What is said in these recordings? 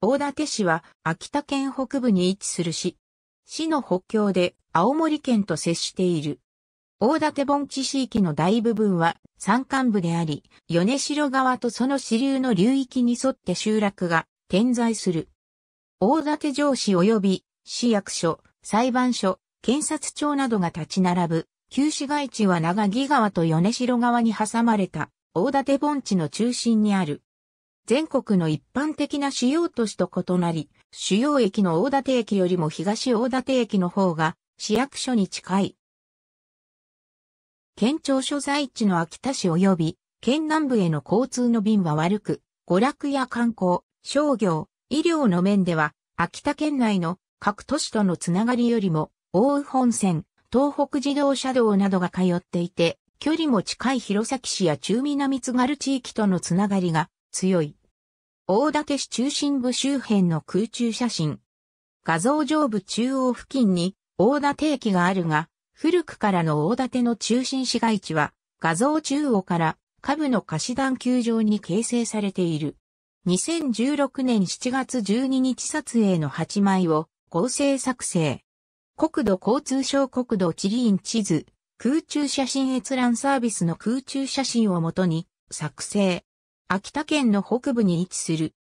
大館市は秋田県北部に位置する市。市の北境で青森県と接している。大館盆地地域の大部分は山間部であり、米城川とその支流の流域に沿って集落が点在する。大館城市及び市役所、裁判所、検察庁などが立ち並ぶ、旧市街地は長木川と米城川に挟まれた大館盆地の中心にある。全国の一般的な主要都市と異なり、主要駅の大館駅よりも東大館駅の方が市役所に近い。県庁所在地の秋田市及び県南部への交通の便は悪く、娯楽や観光、商業、医療の面では、秋田県内の各都市とのつながりよりも、大宇本線、東北自動車道などが通っていて、距離も近い弘前市や中南津軽地域とのつながりが強い。大館市中心部周辺の空中写真。画像上部中央付近に大館駅があるが、古くからの大館の中心市街地は、画像中央から下部の貸し段球場に形成されている。2016年7月12日撮影の8枚を合成作成。国土交通省国土地理院地図、空中写真閲覧サービスの空中写真をもとに作成。秋田県の北部に位置する。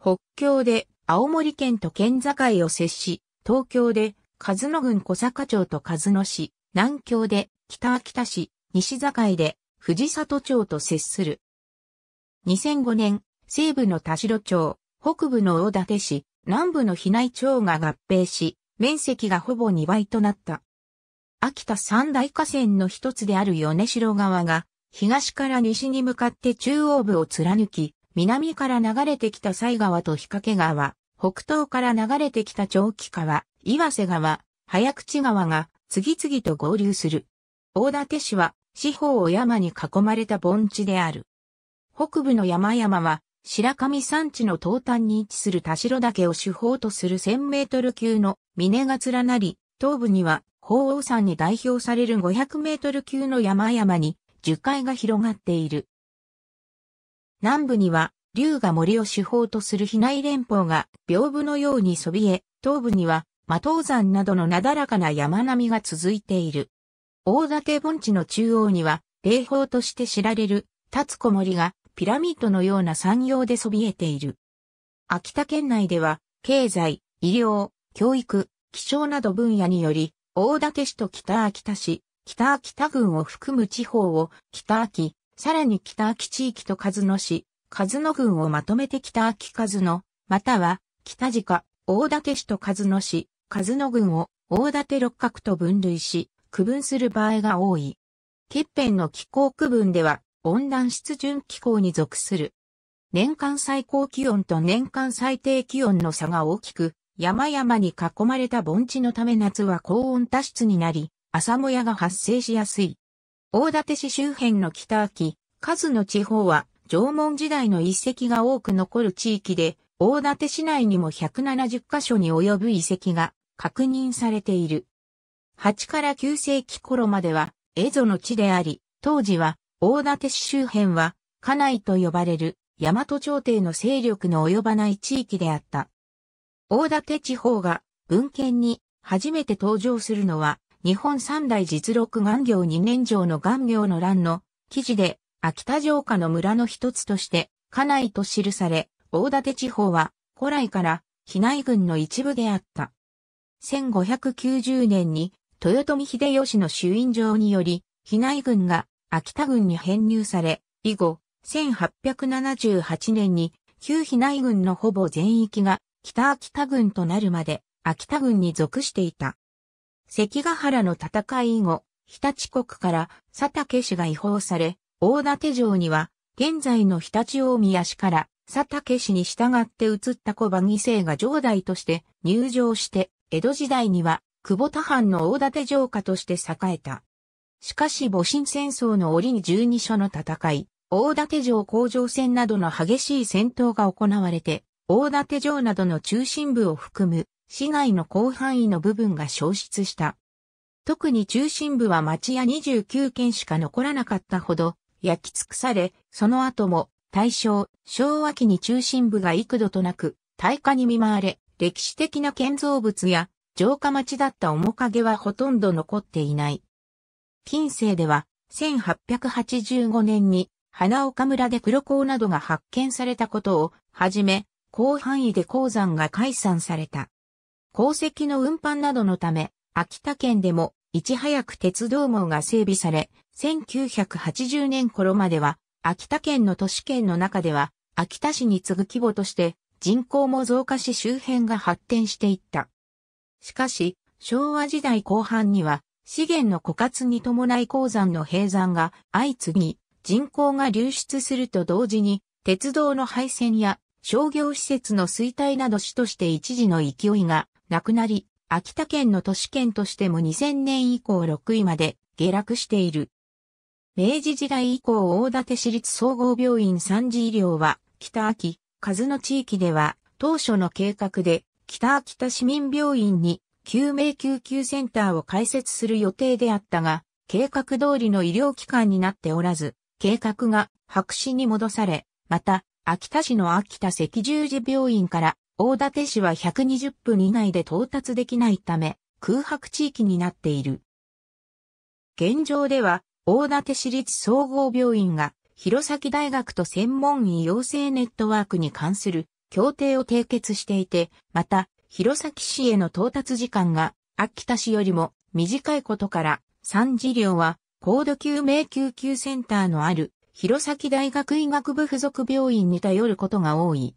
北京で青森県と県境を接し、東京で和野郡小坂町と和野市、南京で北秋田市、西境で藤里町と接する。2005年、西部の田代町、北部の大館市、南部の比内町が合併し、面積がほぼ2倍となった。秋田三大河川の一つである米代川が、東から西に向かって中央部を貫き、南から流れてきた西川と日掛川、北東から流れてきた長期川、岩瀬川、早口川が次々と合流する。大館市は四方を山に囲まれた盆地である。北部の山々は白神山地の東端に位置する田代岳を主峰とする1000メートル級の峰が連なり、東部には鳳凰山に代表される500メートル級の山々に樹海が広がっている。南部には、竜が森を主峰とする比内連峰が屏風のようにそびえ、東部には、魔頭山などのなだらかな山並みが続いている。大岳盆地の中央には、霊峰として知られる、立子森が、ピラミッドのような産業でそびえている。秋田県内では、経済、医療、教育、気象など分野により、大館市と北秋田市、北秋田郡を含む地方を北秋、さらに北秋地域と数野市、数野郡をまとめて北秋数野、または北下、大館市と数野市、数野郡を大館六角と分類し、区分する場合が多い。欠片の気候区分では温暖湿潤気候に属する。年間最高気温と年間最低気温の差が大きく、山々に囲まれた盆地のため夏は高温多湿になり、朝もやが発生しやすい。大館市周辺の北秋、数の地方は縄文時代の遺跡が多く残る地域で、大館市内にも170カ所に及ぶ遺跡が確認されている。8から9世紀頃までは、蝦夷の地であり、当時は、大館市周辺は、家内と呼ばれる、大和朝廷の勢力の及ばない地域であった。大館地方が文献に初めて登場するのは、日本三大実録願行二年城の願行の欄の記事で、秋田城下の村の一つとして、家内と記され、大館地方は古来から比内郡の一部であった。1590年に豊臣秀吉の衆院状により、比内郡が秋田郡に編入され、以後、1878年に旧比内郡のほぼ全域が北秋田郡となるまで秋田郡に属していた。関ヶ原の戦い以後、日立国から佐竹氏が違法され、大館城には、現在の日立大宮市から佐竹氏に従って移った小馬犠世が城代として入城して、江戸時代には久保田藩の大館城下として栄えた。しかし戊辰戦争の折に12所の戦い、大館城工場戦などの激しい戦闘が行われて、大館城などの中心部を含む市内の広範囲の部分が消失した。特に中心部は町屋29軒しか残らなかったほど焼き尽くされ、その後も大正、昭和期に中心部が幾度となく大火に見舞われ、歴史的な建造物や城下町だった面影はほとんど残っていない。近世では1885年に花岡村で黒鉱などが発見されたことをはじめ、広範囲で鉱山が解散された。鉱石の運搬などのため、秋田県でもいち早く鉄道網が整備され、1980年頃までは、秋田県の都市圏の中では、秋田市に次ぐ規模として、人口も増加し周辺が発展していった。しかし、昭和時代後半には、資源の枯渇に伴い鉱山の閉山が相次ぎ、人口が流出すると同時に、鉄道の廃線や商業施設の衰退など市として一時の勢いがなくなり、秋田県の都市圏としても2000年以降6位まで下落している。明治時代以降大館市立総合病院三次医療は北秋、数の地域では当初の計画で北秋田市民病院に救命救急センターを開設する予定であったが、計画通りの医療機関になっておらず、計画が白紙に戻され、また、秋田市の秋田赤十字病院から大館市は120分以内で到達できないため空白地域になっている。現状では大館市立総合病院が弘前大学と専門医養成ネットワークに関する協定を締結していて、また、弘前市への到達時間が秋田市よりも短いことから、3次両は高度救命救急センターのある弘前大学医学部附属病院に頼ることが多い。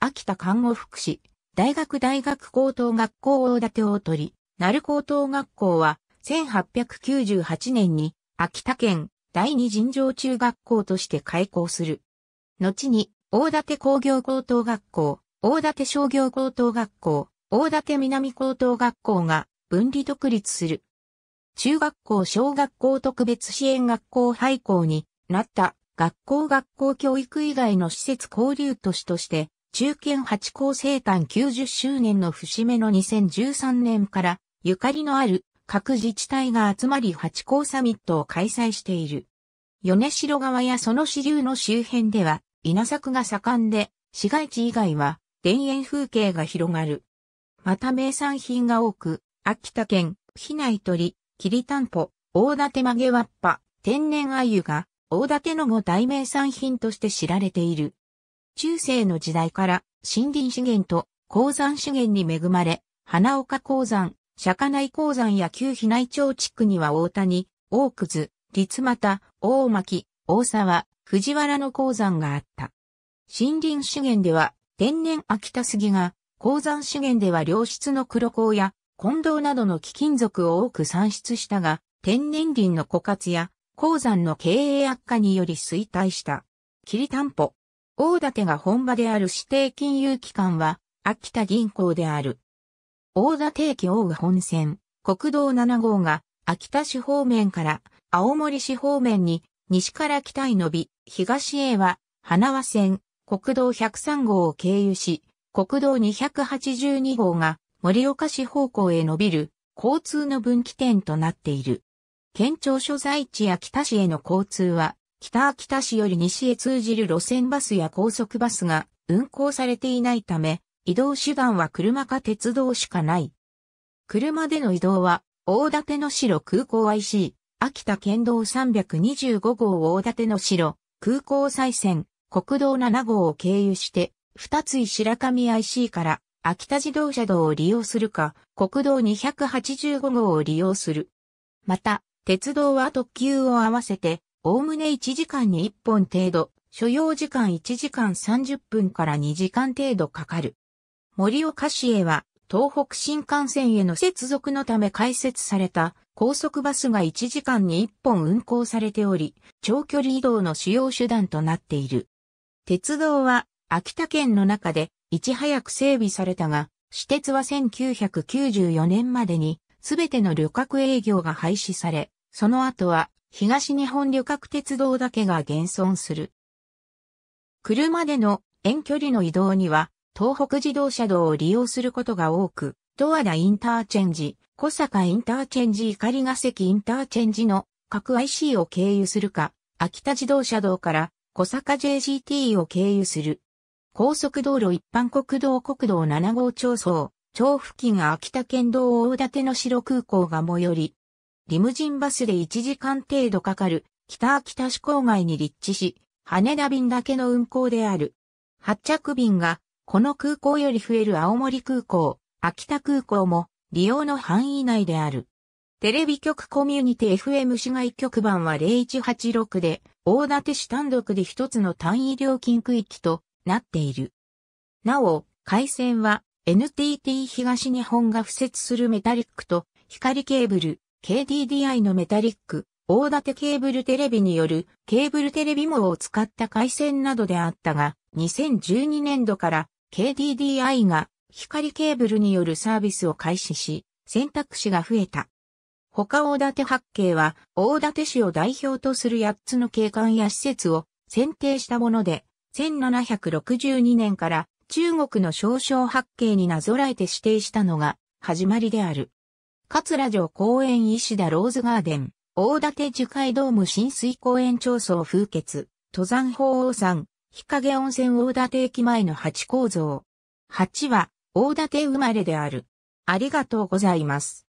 秋田看護福祉、大学大学高等学校大館を取り、鳴高等学校は、1898年に、秋田県第二尋常中学校として開校する。後に、大館工業高等学校、大館商業高等学校、大館南高等学校が分離独立する。中学校小学校特別支援学校廃校になった学校学校教育以外の施設交流都市として、中堅八高生誕90周年の節目の2013年から、ゆかりのある各自治体が集まり八高サミットを開催している。米城川やその支流の周辺では、稲作が盛んで、市街地以外は田園風景が広がる。また名産品が多く、秋田県、比内鳥、霧担保、大立曲げわっぱ、天然鮎が大館の五大名産品として知られている。中世の時代から森林資源と鉱山資源に恵まれ、花岡鉱山、釈迦内鉱山や旧比内町地区には大谷、大津、立又、大巻、大沢、藤原の鉱山があった。森林資源では天然秋田杉が、鉱山資源では良質の黒鉱や、混銅などの貴金属を多く産出したが、天然林の枯渇や鉱山の経営悪化により衰退した。霧担保。大館が本場である指定金融機関は、秋田銀行である。大館駅大賀本線、国道7号が、秋田市方面から青森市方面に、西から北へ伸び、東へは、花輪線、国道103号を経由し、国道282号が森岡市方向へ伸びる交通の分岐点となっている。県庁所在地や北市への交通は、北秋田市より西へ通じる路線バスや高速バスが運行されていないため、移動手段は車か鉄道しかない。車での移動は、大館の城空港 IC、秋田県道325号大館の城、空港再線、国道7号を経由して、二つ白神 IC から秋田自動車道を利用するか、国道285号を利用する。また、鉄道は特急を合わせて、おおむね1時間に1本程度、所要時間1時間30分から2時間程度かかる。盛岡市へは、東北新幹線への接続のため開設された高速バスが1時間に1本運行されており、長距離移動の主要手段となっている。鉄道は秋田県の中でいち早く整備されたが、私鉄は1994年までにすべての旅客営業が廃止され、その後は東日本旅客鉄道だけが現存する。車での遠距離の移動には東北自動車道を利用することが多く、ドアラインターチェンジ、小坂インターチェンジ、りが関インターチェンジの各 IC を経由するか、秋田自動車道から小坂 JGT を経由する。高速道路一般国道国道7号町層、町付近秋田県道大館の城空港が最寄り、リムジンバスで1時間程度かかる北秋田市郊外に立地し、羽田便だけの運航である。発着便がこの空港より増える青森空港、秋田空港も利用の範囲内である。テレビ局コミュニティ FM 市外局番は0186で、大館市単独で一つの単位料金区域となっている。なお、回線は NTT 東日本が付設するメタリックと光ケーブル、KDDI のメタリック、大立ケーブルテレビによるケーブルテレビ網を使った回線などであったが、2012年度から KDDI が光ケーブルによるサービスを開始し、選択肢が増えた。他大館八景は、大館市を代表とする8つの景観や施設を選定したもので、1762年から中国の少々八景になぞらえて指定したのが始まりである。桂城公園石田ローズガーデン、大館樹海ドーム浸水公園町層風穴、登山法王山、日陰温泉大館駅前の八構造。八は、大館生まれである。ありがとうございます。